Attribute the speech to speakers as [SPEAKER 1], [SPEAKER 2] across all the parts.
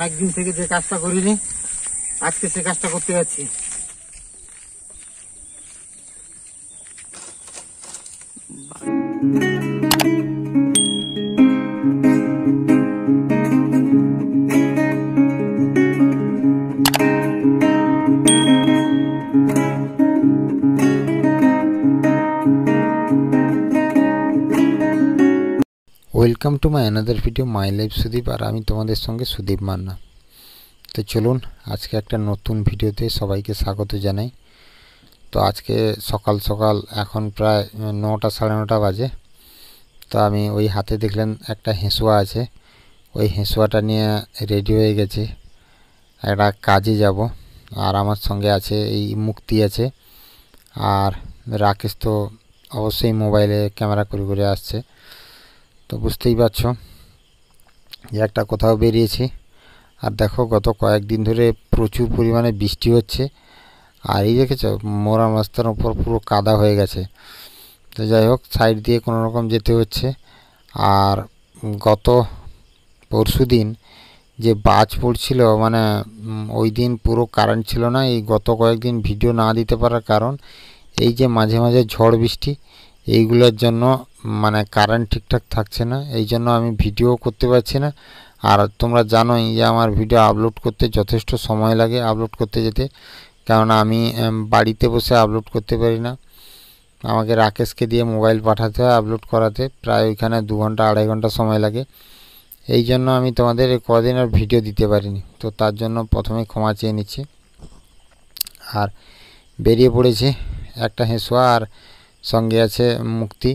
[SPEAKER 1] অনেকদিন থেকে যে কাজটা করিনি আজকে সে কাজটা করতে যাচ্ছি
[SPEAKER 2] welcome to my another video my life Sudip আর আমি তোমাদের সঙ্গে সুদীপ মান্না তো চলুন আজকে একটা নতুন ভিডিওতে সবাইকে স্বাগত জানাই তো আজকে সকাল সকাল এখন প্রায় নটা সাড়ে নটা বাজে তো আমি ওই হাতে দেখলেন একটা হেঁসুয়া আছে ওই হেঁসুয়াটা নিয়ে রেডি হয়ে গেছে একটা কাজে যাব আর আমার সঙ্গে আছে এই মুক্তি আছে আর রাকেশ তো অবশ্যই মোবাইলে ক্যামেরা করে করে আসছে তো বুঝতেই পারছ যে একটা কোথাও বেরিয়েছি আর দেখো গত কয়েকদিন ধরে প্রচুর পরিমাণে বৃষ্টি হচ্ছে আর এই দেখেছ মোরা রাস্তার ওপর পুরো কাদা হয়ে গেছে তো যাই হোক সাইড দিয়ে কোনো রকম যেতে হচ্ছে আর গত পরশু দিন যে বাজ পড়ছিল মানে ওই দিন পুরো কারেন্ট ছিল না এই গত কয়েকদিন ভিডিও না দিতে পারার কারণ এই যে মাঝে মাঝে ঝড় বৃষ্টি এইগুলোর জন্য মানে কারেন্ট ঠিকঠাক থাকছে না এই জন্য আমি ভিডিও করতে পারছি না আর তোমরা জানোই যে আমার ভিডিও আপলোড করতে যথেষ্ট সময় লাগে আপলোড করতে যেতে কারণ আমি বাড়িতে বসে আপলোড করতে পারি না আমাকে রাকেশকে দিয়ে মোবাইল পাঠাতে হয় আপলোড করাতে প্রায় ওইখানে দু ঘন্টা আড়াই ঘন্টা সময় লাগে এই জন্য আমি তোমাদের কদিন আর ভিডিও দিতে পারিনি তো তার জন্য প্রথমে ক্ষমা চেয়ে নিচ্ছি আর বেরিয়ে পড়েছে একটা হেঁসুয়া আর সঙ্গে আছে মুক্তি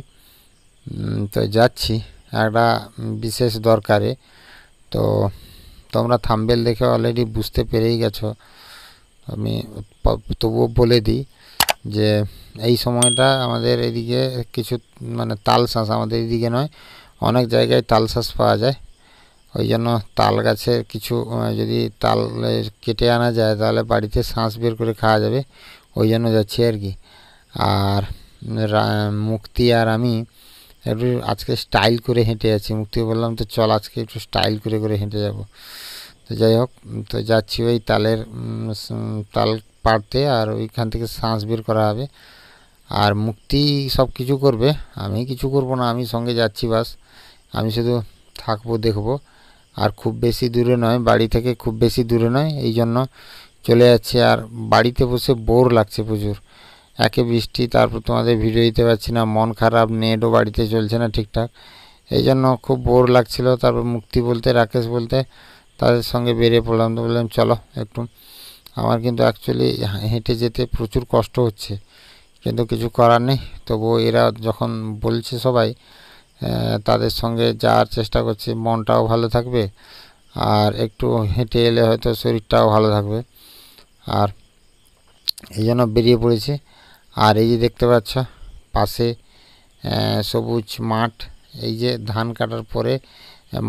[SPEAKER 2] তো যাচ্ছি একটা বিশেষ দরকারে তো তোমরা থাম্বেল দেখে অলরেডি বুঝতে পেরেই গেছো আমি তবুও বলে দিই যে এই সময়টা আমাদের এদিকে কিছু মানে তাল শাঁস আমাদের এদিকে নয় অনেক জায়গায় তাল শাঁস পাওয়া যায় ওই জন্য তাল গাছের কিছু যদি তাল কেটে আনা যায় তাহলে বাড়িতে শাঁস বের করে খাওয়া যাবে ওই জন্য যাচ্ছি আর কি আর মুক্তি আর আমি একটু আজকে স্টাইল করে হেঁটে যাচ্ছি মুক্তি বললাম তো চল আজকে একটু স্টাইল করে করে হেঁটে যাব তো যাই হোক তো যাচ্ছি ওই তালের তাল পাড়তে আর ওইখান থেকে শ্বাস বের করা হবে আর মুক্তি সব কিছু করবে আমি কিছু করব না আমি সঙ্গে যাচ্ছি বাস আমি শুধু থাকবো দেখব আর খুব বেশি দূরে নয় বাড়ি থেকে খুব বেশি দূরে নয় এই জন্য চলে যাচ্ছে আর বাড়িতে বসে বোর লাগছে প্রচুর একে বৃষ্টি তারপর তোমাদের ভিডিও দিতে পারছি না মন খারাপ নেটও বাড়িতে চলছে না ঠিকঠাক এই জন্য খুব বোর লাগছিল তারপর মুক্তি বলতে রাকেশ বলতে তাদের সঙ্গে বেরিয়ে পড়লাম তো বললাম চলো একটু আমার কিন্তু অ্যাকচুয়ালি হেঁটে যেতে প্রচুর কষ্ট হচ্ছে কিন্তু কিছু করার নেই তবুও এরা যখন বলছে সবাই তাদের সঙ্গে যাওয়ার চেষ্টা করছি মনটাও ভালো থাকবে আর একটু হেঁটে এলে হয়তো শরীরটাও ভালো থাকবে আর এই জন্য বেরিয়ে পড়েছি আর এই যে দেখতে পাচ্ছ পাশে সবুজ মাঠ এই যে ধান কাটার পরে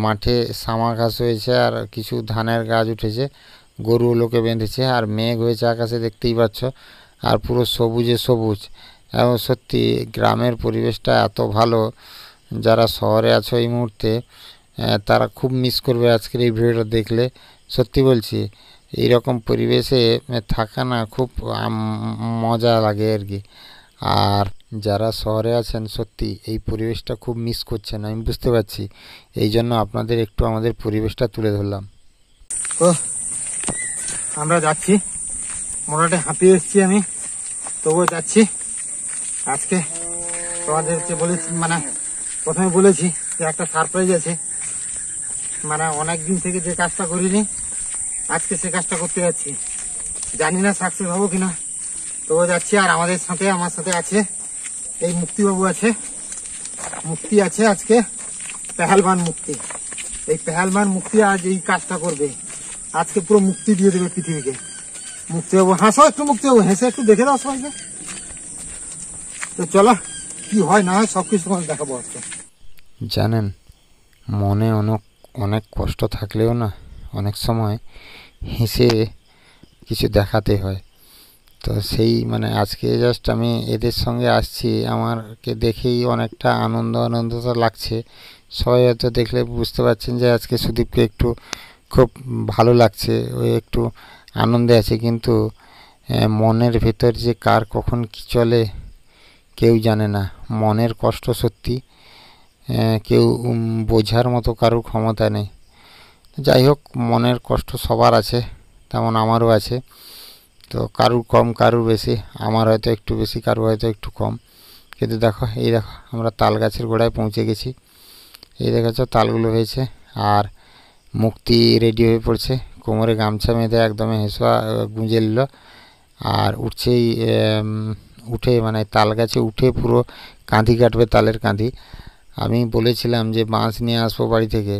[SPEAKER 2] মাঠে সামা ঘাস হয়েছে আর কিছু ধানের গাছ উঠেছে গরু লোকে বেঁধেছে আর মেঘ হয়েছে আকাশে দেখতেই পাচ্ছ আর পুরো সবুজে সবুজ এবং সত্যি গ্রামের পরিবেশটা এত ভালো যারা শহরে আছো এই মুহূর্তে তারা খুব মিস করবে আজকের এই ভিডিওটা দেখলে সত্যি বলছি এই রকম পরিবেশে থাকা না খুব মজা লাগে আর কি আর যারা শহরে আছেন সত্যি এই পরিবেশটা খুব মিস করছেন আমি বুঝতে পারছি এই জন্য আপনাদের একটু আমাদের পরিবেশটা তুলে ধরলাম
[SPEAKER 1] আমরা যাচ্ছি মোটামুটি হাঁপিয়ে এসছি আমি তবুও যাচ্ছি আজকে তোমাদেরকে বলেছি মানে প্রথমে বলেছি যে একটা সারপ্রাইজ আছে মানে অনেক দিন থেকে যে কাজটা করিনি আজকে সে কাজটা করতে যাচ্ছি জানি না সাকসেস হবো কিনা তো যাচ্ছি আর আমাদের সাথে আমার সাথে আছে এই মুক্তিবাবু আছে মুক্তি আছে আজকে পেহালবান মুক্তি এই পেহালবান মুক্তি আজ এই কাজটা করবে আজকে পুরো মুক্তি দিয়ে দেবে পৃথিবীকে মুক্তিবাবু হাসো একটু মুক্তিবাবু হেসে একটু দেখে দাও সবাইকে তো চলো কি হয় না হয় সব কিছু তোমাকে দেখাবো আজকে
[SPEAKER 2] জানেন মনে অনেক অনেক কষ্ট থাকলেও না অনেক সময় হেসে কিছু দেখাতে হয় তো সেই মানে আজকে জাস্ট আমি এদের সঙ্গে আসছি আমারকে দেখেই অনেকটা আনন্দ আনন্দ লাগছে সবাই হয়তো দেখলে বুঝতে পারছেন যে আজকে সুদীপকে একটু খুব ভালো লাগছে ও একটু আনন্দে আছে কিন্তু মনের ভেতর যে কার কখন কি চলে কেউ জানে না মনের কষ্ট সত্যি কেউ বোঝার মতো কারো ক্ষমতা নেই যাই হোক মনের কষ্ট সবার আছে তেমন আমারও আছে তো কারুর কম কারুর বেশি আমার হয়তো একটু বেশি কারুর হয়তো একটু কম কিন্তু দেখো এই দেখো আমরা তাল গাছের গোড়ায় পৌঁছে গেছি এই দেখাচ্ছ তালগুলো হয়েছে আর মুক্তি রেডি হয়ে পড়ছে কোমরে গামছা মেঁধে একদমে হেঁসা গুঁজে নিল আর উঠছেই উঠে মানে তাল গাছে উঠে পুরো কাঁধি কাটবে তালের কাঁধি আমি বলেছিলাম যে বাঁশ নিয়ে আসবো বাড়ি থেকে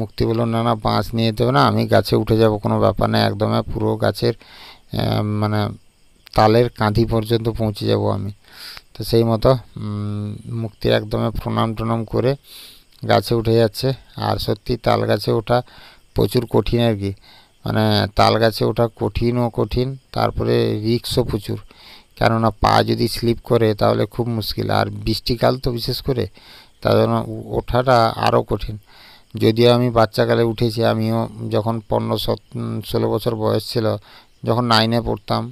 [SPEAKER 2] মুক্তি বলল না না বাঁশ নিয়ে যেতে হবে না আমি গাছে উঠে যাব কোনো ব্যাপার না একদমে পুরো গাছের মানে তালের কাঁধি পর্যন্ত পৌঁছে যাব আমি তো সেই মতো মুক্তি একদমে প্রণাম টনাম করে গাছে উঠে যাচ্ছে আর সত্যি তাল গাছে ওঠা প্রচুর কঠিন আর কি মানে তাল গাছে ওঠা কঠিনও কঠিন তারপরে রিক্সও প্রচুর কেননা পা যদি স্লিপ করে তাহলে খুব মুশকিল আর বৃষ্টিকাল তো বিশেষ করে তার জন্য ওঠাটা আরও কঠিন যদিও আমি বাচ্চাকালে উঠেছি আমিও যখন পনেরো ষোলো বছর বয়স ছিল যখন নাইনে পড়তাম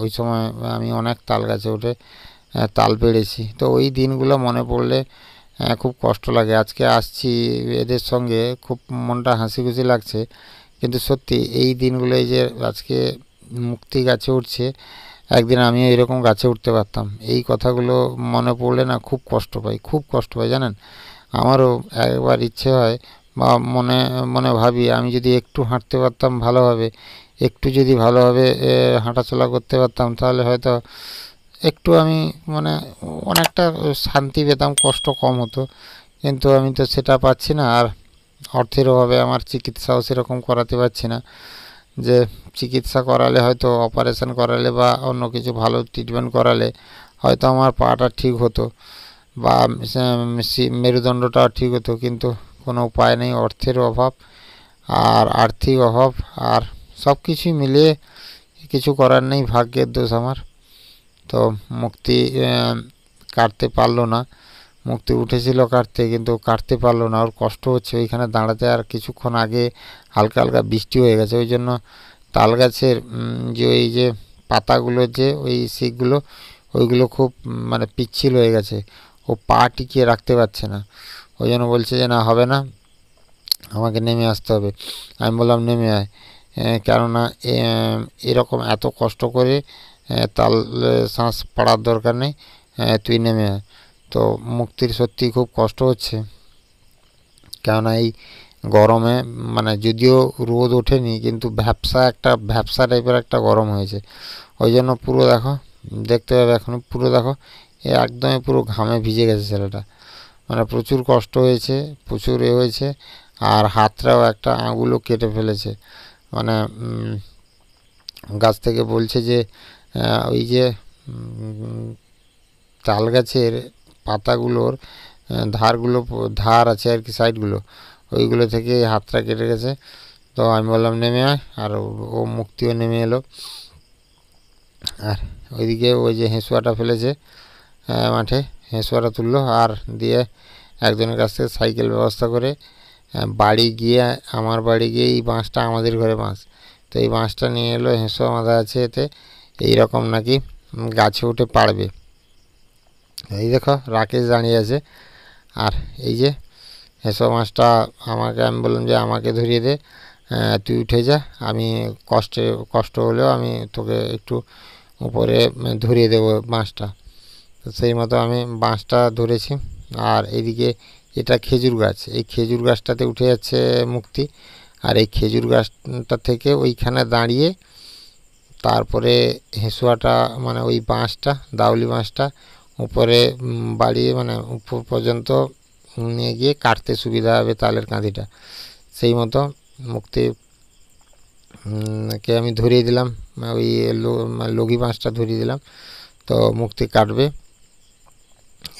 [SPEAKER 2] ওই সময় আমি অনেক তাল গাছে উঠে তাল পেড়েছি তো ওই দিনগুলো মনে পড়লে খুব কষ্ট লাগে আজকে আসছি এদের সঙ্গে খুব মনটা হাসি খুশি লাগছে কিন্তু সত্যি এই দিনগুলো এই যে আজকে মুক্তি গাছে উঠছে একদিন আমিও এরকম গাছে উঠতে পারতাম এই কথাগুলো মনে পড়লে না খুব কষ্ট পাই খুব কষ্ট পাই জানেন আমারও একবার ইচ্ছে হয় বা মনে মনে ভাবি আমি যদি একটু হাঁটতে পারতাম ভালোভাবে একটু যদি ভালোভাবে হাঁটাচলা করতে পারতাম তাহলে হয়তো একটু আমি মানে অনেকটা শান্তি পেতাম কষ্ট কম হতো কিন্তু আমি তো সেটা পাচ্ছি না আর অর্থের অভাবে আমার চিকিৎসাও সেরকম করাতে পারছি না যে চিকিৎসা করালে হয়তো অপারেশান করালে বা অন্য কিছু ভালো ট্রিটমেন্ট করালে হয়তো আমার পাটা ঠিক হতো বা মেরুদণ্ডটা ঠিক হতো কিন্তু কোনো উপায় নেই অর্থের অভাব আর আর্থিক অভাব আর সব কিছুই মিলিয়ে কিছু করার নেই ভাগ্যের দোষ আমার তো মুক্তি কাটতে পারলো না মুক্তি উঠেছিল কাটতে কিন্তু কাটতে পারলো না ওর কষ্ট হচ্ছে ওইখানে দাঁড়াতে আর কিছুক্ষণ আগে হালকা হালকা বৃষ্টি হয়ে গেছে ওই জন্য তাল গাছের যে ওই যে পাতাগুলো যে ওই শিকগুলো ওইগুলো খুব মানে পিচ্ছিল হয়ে গেছে ও পা টিকিয়ে রাখতে পারছে না ওই জন্য বলছে যে না হবে না আমাকে নেমে আসতে হবে আমি বললাম নেমে আয় কেননা এরকম এত কষ্ট করে তাল শ্বাস পাড়ার দরকার নেই তুই নেমে আয় তো মুক্তির সত্যি খুব কষ্ট হচ্ছে কেননা এই গরমে মানে যদিও রোদ ওঠেনি কিন্তু ভ্যাবসা একটা ভ্যাবসা টাইপের একটা গরম হয়েছে ওই জন্য পুরো দেখো দেখতে পাবে এখন পুরো দেখো এ একদমই পুরো ঘামে ভিজে গেছে ছেলেটা মানে প্রচুর কষ্ট হয়েছে প্রচুর এ হয়েছে আর হাতটাও একটা আঙুলও কেটে ফেলেছে মানে গাছ থেকে বলছে যে ওই যে তাল গাছের পাতাগুলোর ধারগুলো ধার আছে আর কি সাইডগুলো ওইগুলো থেকে হাতটা কেটে গেছে তো আমি বললাম নেমে আয় আর ও মুক্তিও নেমে এলো আর ওইদিকে ওই যে হেঁসুয়াটা ফেলেছে মাঠে হ্যাঁ, সোয়ারা তুললো আর দিয়ে একজনের কাছ থেকে সাইকেল ব্যবস্থা করে বাড়ি গিয়ে আমার বাড়ি গিয়ে এই বাঁশটা আমাদের ঘরে বাঁশ তো এই বাঁশটা নিয়ে এলো হেঁসো আমাদের আছে এতে এইরকম নাকি গাছে উঠে পারবে এই দেখো রাকেশ দাঁড়িয়ে আছে আর এই যে হেঁসো মাছটা আমাকে আমি বললাম যে আমাকে ধরিয়ে দে তুই উঠে যা আমি কষ্টে কষ্ট হলেও আমি তোকে একটু উপরে ধরিয়ে দেবো মাছটা তো সেই মতো আমি বাঁশটা ধরেছি আর এদিকে এটা খেজুর গাছ এই খেজুর গাছটাতে উঠে যাচ্ছে মুক্তি আর এই খেজুর গাছটা থেকে ওইখানে দাঁড়িয়ে তারপরে হেঁসুয়াটা মানে ওই বাঁশটা দাউলি বাঁশটা উপরে বাড়িয়ে মানে উপর পর্যন্ত নিয়ে গিয়ে কাটতে সুবিধা হবে তালের কাঁধিটা সেই মতো মুক্তি কে আমি ধরিয়ে দিলাম মানে ওই মানে লগি বাঁশটা ধরিয়ে দিলাম তো মুক্তি কাটবে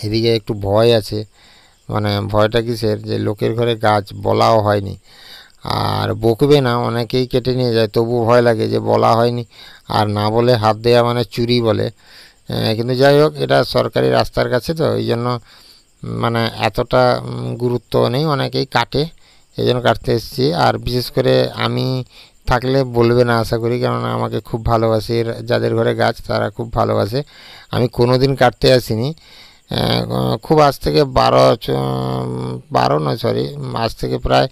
[SPEAKER 2] এদিকে একটু ভয় আছে মানে ভয়টা কিসের যে লোকের ঘরে গাছ বলাও হয়নি আর বকবে না অনেকেই কেটে নিয়ে যায় তবু ভয় লাগে যে বলা হয়নি আর না বলে হাত দেওয়া মানে চুরি বলে কিন্তু যাই হোক এটা সরকারি রাস্তার কাছে তো এই জন্য মানে এতটা গুরুত্ব নেই অনেকেই কাটে এই জন্য কাটতে এসেছি আর বিশেষ করে আমি থাকলে বলবে না আশা করি কেননা আমাকে খুব ভালোবাসে যাদের ঘরে গাছ তারা খুব ভালোবাসে আমি কোনো দিন কাটতে আসিনি খুব আজ থেকে বারো বারো নয় সরি আজ থেকে প্রায়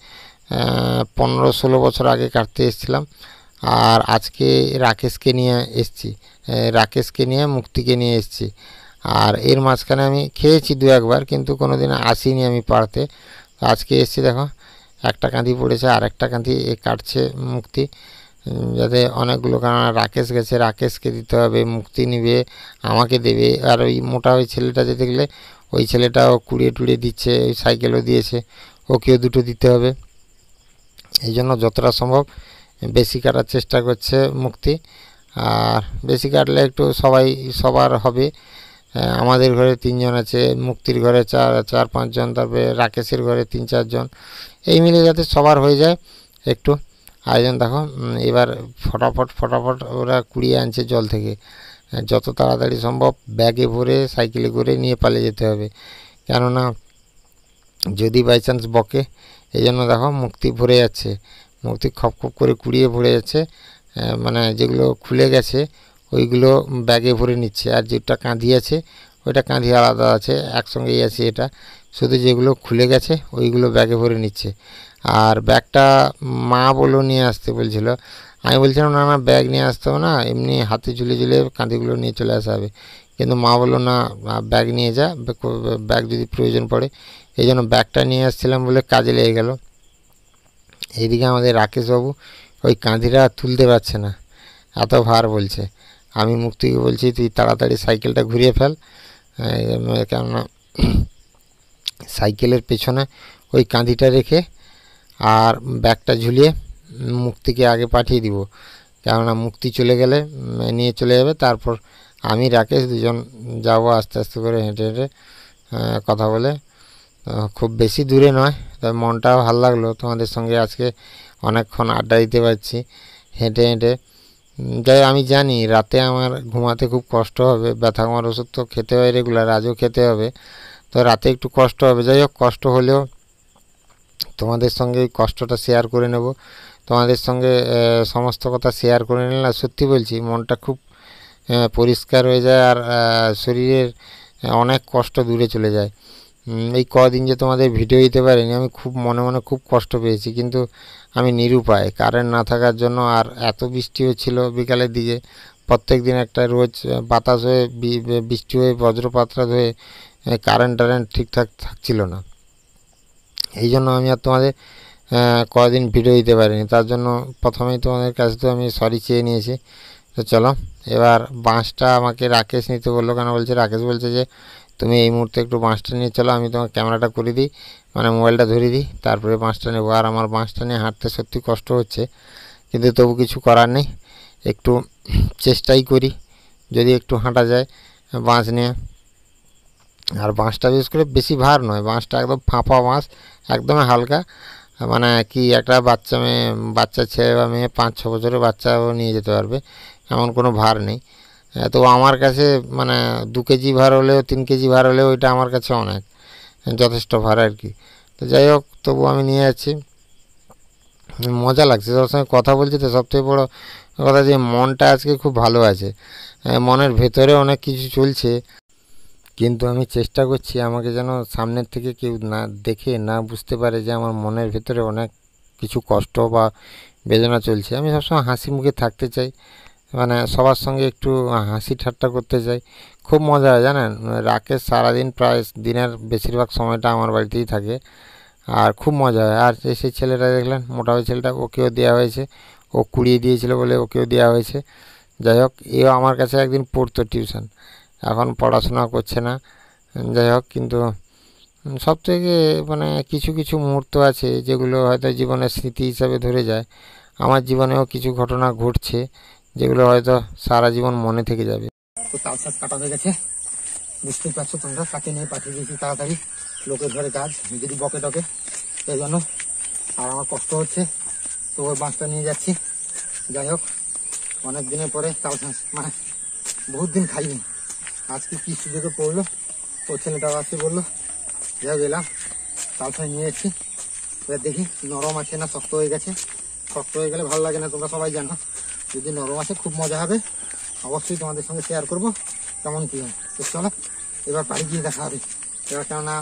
[SPEAKER 2] পনেরো ষোলো বছর আগে কাটতে এসেছিলাম আর আজকে রাকেশকে নিয়ে এসছি রাকেশকে নিয়ে মুক্তিকে নিয়ে এসছি আর এর মাঝখানে আমি খেয়েছি দু একবার কিন্তু কোনো দিন আসিনি আমি পাড়তে আজকে এসছি দেখো একটা কাঁধি পড়েছে আর একটা কাঁধি কাটছে মুক্তি যাতে অনেকগুলো কারণ রাকেশ গেছে রাকেশকে দিতে হবে মুক্তি নিবে আমাকে দেবে আর ওই মোটা ওই ছেলেটা যে দেখলে ওই ছেলেটাও কুড়িয়ে টুড়িয়ে দিচ্ছে ওই সাইকেলও দিয়েছে ওকেও দুটো দিতে হবে এই জন্য যতটা সম্ভব বেশি কাটার চেষ্টা করছে মুক্তি আর বেশি কাটলে একটু সবাই সবার হবে আমাদের ঘরে তিনজন আছে মুক্তির ঘরে চার চার পাঁচজন তারপরে রাকেশের ঘরে তিন চারজন এই মিলে যাতে সবার হয়ে যায় একটু আয়োজন দেখো এবার ফটাফট ফটাফট ওরা কুড়িয়ে আনছে জল থেকে যত তাড়াতাড়ি সম্ভব ব্যাগে ভরে সাইকেলে করে নিয়ে পালিয়ে যেতে হবে কেননা যদি বাই চান্স বকে এই জন্য দেখো মুক্তি ভরে যাচ্ছে মুক্তি খপ খপ করে কুড়িয়ে ভরে যাচ্ছে মানে যেগুলো খুলে গেছে ওইগুলো ব্যাগে ভরে নিচ্ছে আর যেটা কাঁধি আছে ওইটা কাঁধি আলাদা আছে একসঙ্গেই আছে এটা শুধু যেগুলো খুলে গেছে ওইগুলো ব্যাগে ভরে নিচ্ছে আর ব্যাগটা মা বলো নিয়ে আসতে বলছিল আমি বলছিলাম না না ব্যাগ নিয়ে আসতে হবে না এমনি হাতে ঝুলে ঝুলে কাঁদিগুলো নিয়ে চলে আসা হবে কিন্তু মা বললো না ব্যাগ নিয়ে যা ব্যাগ যদি প্রয়োজন পড়ে এই জন্য ব্যাগটা নিয়ে আসছিলাম বলে কাজে লেগে গেল এইদিকে আমাদের রাকেশবাবু ওই কাঁধিরা তুলতে পারছে না এত ভার বলছে আমি মুক্তিকে বলছি তুই তাড়াতাড়ি সাইকেলটা ঘুরিয়ে ফেল কেননা সাইকেলের পেছনে ওই কাঁধিটা রেখে আর ব্যাগটা ঝুলিয়ে মুক্তিকে আগে পাঠিয়ে দিব কেননা মুক্তি চলে গেলে নিয়ে চলে যাবে তারপর আমি রাকেশ দুজন যাব আস্তে আস্তে করে হেঁটে হেঁটে কথা বলে খুব বেশি দূরে নয় তবে মনটাও ভালো লাগলো তোমাদের সঙ্গে আজকে অনেকক্ষণ আড্ডা দিতে পারছি হেঁটে হেঁটে যাই আমি জানি রাতে আমার ঘুমাতে খুব কষ্ট হবে ব্যথা কমার ওষুধ তো খেতে হয় রেগুলার আজও খেতে হবে তো রাতে একটু কষ্ট হবে যাই হোক কষ্ট হলেও তোমাদের সঙ্গে এই কষ্টটা শেয়ার করে নেব তোমাদের সঙ্গে সমস্ত কথা শেয়ার করে নিলাম সত্যি বলছি মনটা খুব পরিষ্কার হয়ে যায় আর শরীরের অনেক কষ্ট দূরে চলে যায় এই কদিন যে তোমাদের ভিডিও দিতে পারিনি আমি খুব মনে মনে খুব কষ্ট পেয়েছি কিন্তু আমি নিরুপায় কারেন্ট না থাকার জন্য আর এত বৃষ্টি হচ্ছিল বিকালের দিকে প্রত্যেক দিন একটা রোজ বাতাস হয়ে বৃষ্টি হয়ে বজ্রপাত্রা হয়ে কারেন্ট হ্যাঁ, টারেন্ট ঠিকঠাক থাকছিল না এই জন্য আমি আর তোমাদের কদিন ভিডিও দিতে পারিনি তার জন্য প্রথমেই তোমাদের কাছে তো আমি সরি চেয়ে নিয়েছি তো চলো এবার বাঁশটা আমাকে রাকেশ নিতে বললো কেন বলছে রাকেশ বলছে যে তুমি এই মুহূর্তে একটু বাঁশটা নিয়ে চলো আমি তোমার ক্যামেরাটা করে দিই মানে মোবাইলটা ধরিয়ে দিই তারপরে বাঁশটা নেবো আর আমার বাঁশটা নিয়ে হাঁটতে সত্যি কষ্ট হচ্ছে কিন্তু তবু কিছু করার নেই একটু চেষ্টাই করি যদি একটু হাঁটা যায় বাঁশ নিয়ে আর বাঁশটা ইউজ করে বেশি ভার নয় বাঁশটা একদম ফাঁপা বাঁশ একদমই হালকা মানে কি একটা বাচ্চা মেয়ে বাচ্চা ছেলে বা মেয়ে পাঁচ ছ বছরের বাচ্চাও নিয়ে যেতে পারবে এমন কোনো ভার নেই তো আমার কাছে মানে দু কেজি ভার হলেও তিন কেজি ভার হলেও ওইটা আমার কাছে অনেক যথেষ্ট ভার আর কি তো যাই হোক তবু আমি নিয়ে যাচ্ছি মজা লাগছে তোর সঙ্গে কথা বলছি তো সবথেকে বড়ো কথা যে মনটা আজকে খুব ভালো আছে মনের ভেতরে অনেক কিছু চলছে কিন্তু আমি চেষ্টা করছি আমাকে যেন সামনের থেকে কেউ না দেখে না বুঝতে পারে যে আমার মনের ভেতরে অনেক কিছু কষ্ট বা বেদনা চলছে আমি সবসময় হাসি মুখে থাকতে চাই মানে সবার সঙ্গে একটু হাসি ঠাট্টা করতে চাই খুব মজা হয় জানেন রাকেশ সারাদিন প্রায় দিনের বেশিরভাগ সময়টা আমার বাড়িতেই থাকে আর খুব মজা হয় আর সেই ছেলেটা দেখলেন মোটা ওই ছেলেটা ওকেও দেওয়া হয়েছে ও কুড়িয়ে দিয়েছিল বলে ওকেও দেওয়া হয়েছে যাই হোক এও আমার কাছে একদিন পড়তো টিউশন এখন পড়াশোনা করছে না যাই হোক কিন্তু সব থেকে মানে কিছু কিছু মুহূর্ত আছে যেগুলো হয়তো জীবনের স্মৃতি হিসাবে ধরে যায় আমার জীবনেও কিছু ঘটনা ঘটছে যেগুলো হয়তো সারা জীবন মনে থেকে যাবে তো তাল
[SPEAKER 1] সাজ গেছে বুঝতেই পারছো তোমরা কাকে নিয়ে পাঠিয়ে দিয়েছি তাড়াতাড়ি লোকের ঘরে কাজ যদি বকে টকে এই জন্য আর আমার কষ্ট হচ্ছে তো ওই বাঁশটা নিয়ে যাচ্ছি যাই হোক অনেক দিনের পরে তাও সাজ মানে বহুত দিন খাইনি আজকে কিস্তি দেখে পড়লো ও ছেলেটা আসতে বললো যা গেলাম সঙ্গে নিয়ে এসছি এবার দেখি নরম আছে না শক্ত হয়ে গেছে শক্ত হয়ে গেলে ভালো লাগে না তোমরা সবাই জানো যদি নরম আছে খুব মজা হবে অবশ্যই তোমাদের সঙ্গে শেয়ার করবো কেমন কী হয় চলো এবার বাড়ি গিয়ে দেখা হবে এবার কেননা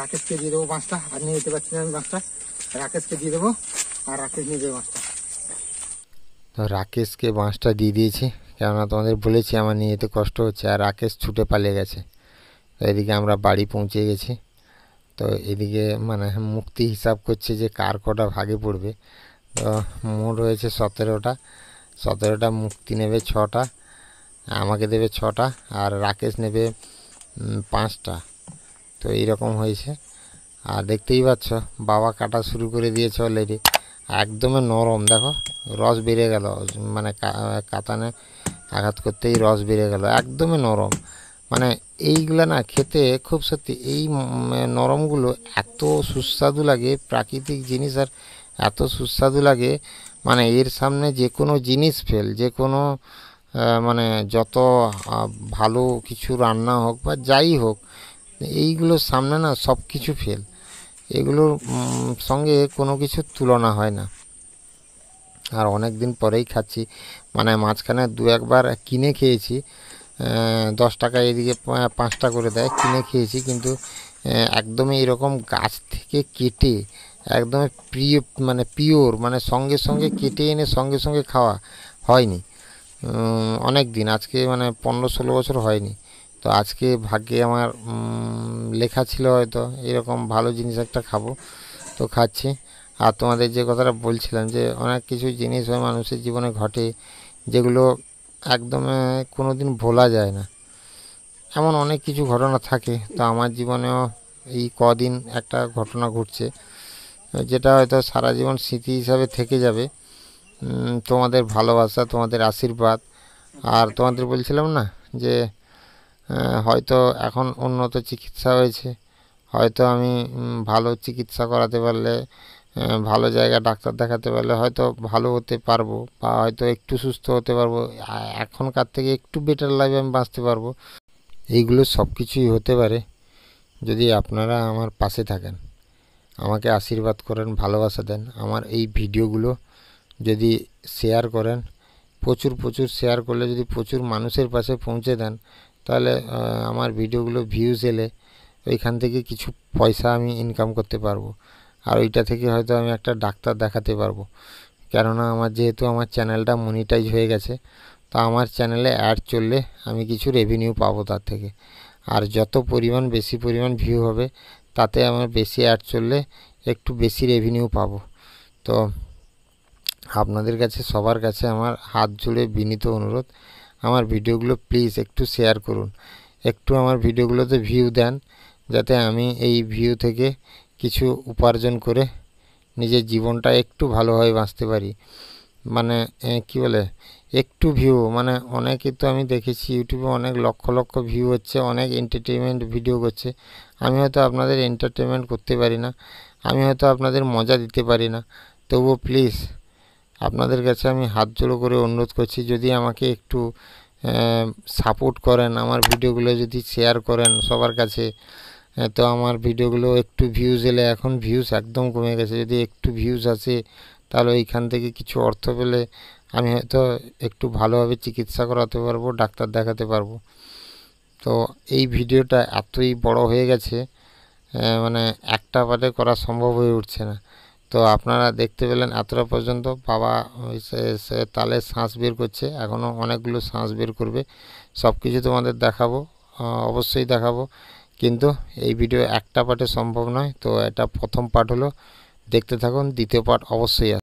[SPEAKER 1] রাকেশকে দিয়ে দেবো বাঁশটা আর নিয়ে যেতে পারছি না আমি বাঁশটা রাকেশকে দিয়ে দেবো আর রাকেশ নিয়ে যাবে বাঁশটা
[SPEAKER 2] তো রাকেশকে বাঁশটা দিয়ে দিয়েছে কেননা তোমাদের বলেছি আমার নিয়ে যেতে কষ্ট হচ্ছে আর রাকেশ ছুটে পালিয়ে গেছে তো এদিকে আমরা বাড়ি পৌঁছে গেছি তো এদিকে মানে মুক্তি হিসাব করছে যে কার কটা ভাগে পড়বে তো মোট হয়েছে সতেরোটা সতেরোটা মুক্তি নেবে ছটা আমাকে দেবে ছটা আর রাকেশ নেবে পাঁচটা তো এইরকম হয়েছে আর দেখতেই পাচ্ছ বাবা কাটা শুরু করে দিয়েছে অলরেডি একদমই নরম দেখো রস বেড়ে গেল মানে কাতানে আঘাত করতেই রস বেরিয়ে গেল একদমই নরম মানে এইগুলো না খেতে খুব সত্যি এই মানে নরমগুলো এত সুস্বাদু লাগে প্রাকৃতিক জিনিস আর এত সুস্বাদু লাগে মানে এর সামনে যে কোনো জিনিস ফেল যে কোনো মানে যত ভালো কিছু রান্না হোক বা যাই হোক এইগুলোর সামনে না সব কিছু ফেল এগুলোর সঙ্গে কোনো কিছুর তুলনা হয় না আর অনেক দিন পরেই খাচ্ছি মানে মাঝখানে দু একবার কিনে খেয়েছি দশ টাকা এদিকে পাঁচটা করে দেয় কিনে খেয়েছি কিন্তু একদমই এরকম গাছ থেকে কেটে একদম প্রিয় মানে পিওর মানে সঙ্গে সঙ্গে কেটে এনে সঙ্গে সঙ্গে খাওয়া হয়নি অনেক দিন আজকে মানে পনেরো ষোলো বছর হয়নি তো আজকে ভাগ্যে আমার লেখা ছিল হয়তো এরকম ভালো জিনিস একটা খাবো তো খাচ্ছি আর তোমাদের যে কথাটা বলছিলাম যে অনেক কিছু জিনিস হয় মানুষের জীবনে ঘটে যেগুলো একদম কোনো দিন ভোলা যায় না এমন অনেক কিছু ঘটনা থাকে তো আমার জীবনেও এই কদিন একটা ঘটনা ঘটছে যেটা হয়তো সারা জীবন স্মৃতি হিসাবে থেকে যাবে তোমাদের ভালোবাসা তোমাদের আশীর্বাদ আর তোমাদের বলছিলাম না যে হয়তো এখন উন্নত চিকিৎসা হয়েছে হয়তো আমি ভালো চিকিৎসা করাতে পারলে ভালো জায়গা ডাক্তার দেখাতে পারলে হয়তো ভালো হতে পারবো বা হয়তো একটু সুস্থ হতে পারবো এখনকার থেকে একটু বেটার লাইফ আমি বাঁচতে পারবো এইগুলো সব কিছুই হতে পারে যদি আপনারা আমার পাশে থাকেন আমাকে আশীর্বাদ করেন ভালোবাসা দেন আমার এই ভিডিওগুলো যদি শেয়ার করেন প্রচুর প্রচুর শেয়ার করলে যদি প্রচুর মানুষের পাশে পৌঁছে দেন তাহলে আমার ভিডিওগুলো ভিউজ এলে ওইখান থেকে কিছু পয়সা আমি ইনকাম করতে পারবো আর ওইটা থেকে হয়তো আমি একটা ডাক্তার দেখাতে পারবো কেননা আমার যেহেতু আমার চ্যানেলটা মনিটাইজ হয়ে গেছে তা আমার চ্যানেলে অ্যাড চললে আমি কিছু রেভিনিউ পাবো তার থেকে আর যত পরিমাণ বেশি পরিমাণ ভিউ হবে তাতে আমার বেশি অ্যাড চললে একটু বেশি রেভিনিউ পাবো তো আপনাদের কাছে সবার কাছে আমার হাত জুড়ে বিনীত অনুরোধ আমার ভিডিওগুলো প্লিজ একটু শেয়ার করুন একটু আমার ভিডিওগুলোতে ভিউ দেন যাতে আমি এই ভিউ থেকে কিছু উপার্জন করে নিজের জীবনটা একটু ভালোভাবে বাঁচতে পারি মানে কি বলে একটু ভিউ মানে অনেকে তো আমি দেখেছি ইউটিউবে অনেক লক্ষ লক্ষ ভিউ হচ্ছে অনেক এন্টারটেনমেন্ট ভিডিও করছে আমি হয়তো আপনাদের এন্টারটেনমেন্ট করতে পারি না আমি হয়তো আপনাদের মজা দিতে পারি না তবুও প্লিজ আপনাদের কাছে আমি হাত জোড়ো করে অনুরোধ করছি যদি আমাকে একটু সাপোর্ট করেন আমার ভিডিওগুলো যদি শেয়ার করেন সবার কাছে হ্যাঁ, তো আমার ভিডিওগুলো একটু ভিউজ এলে এখন ভিউজ একদম কমে গেছে যদি একটু ভিউজ আসে তাহলে ওইখান থেকে কিছু অর্থ পেলে আমি হয়তো একটু ভালোভাবে চিকিৎসা করাতে পারবো ডাক্তার দেখাতে পারবো তো এই ভিডিওটা এতই বড় হয়ে গেছে মানে একটা পাটে করা সম্ভব হয়ে উঠছে না তো আপনারা দেখতে পেলেন এতটা পর্যন্ত বাবা তালে শ্বাস বের করছে এখনও অনেকগুলো শ্বাস বের করবে সব কিছু তোমাদের দেখাবো অবশ্যই দেখাবো কিন্তু এই ভিডিও একটা পার্টে সম্ভব নয় তো এটা প্রথম পার্ট হলো দেখতে থাকুন দ্বিতীয় পার্ট অবশ্যই